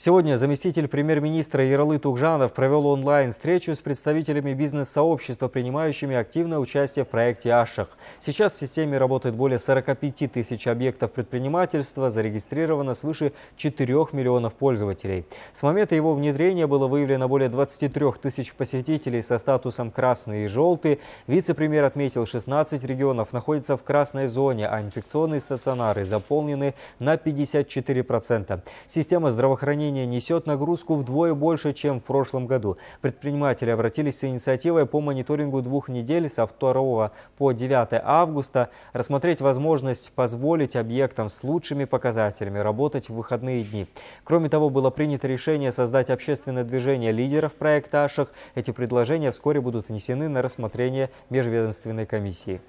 Сегодня заместитель премьер-министра Ералы Тугжанов провел онлайн-встречу с представителями бизнес-сообщества, принимающими активное участие в проекте «Ашах». Сейчас в системе работает более 45 тысяч объектов предпринимательства, зарегистрировано свыше 4 миллионов пользователей. С момента его внедрения было выявлено более 23 тысяч посетителей со статусом «красный» и «желтый». Вице-премьер отметил, 16 регионов находятся в красной зоне, а инфекционные стационары заполнены на 54%. Система здравоохранения здравоохранения несет нагрузку вдвое больше, чем в прошлом году. Предприниматели обратились с инициативой по мониторингу двух недель со 2 по 9 августа рассмотреть возможность позволить объектам с лучшими показателями работать в выходные дни. Кроме того, было принято решение создать общественное движение лидеров проекта «Ашах». Эти предложения вскоре будут внесены на рассмотрение межведомственной комиссии.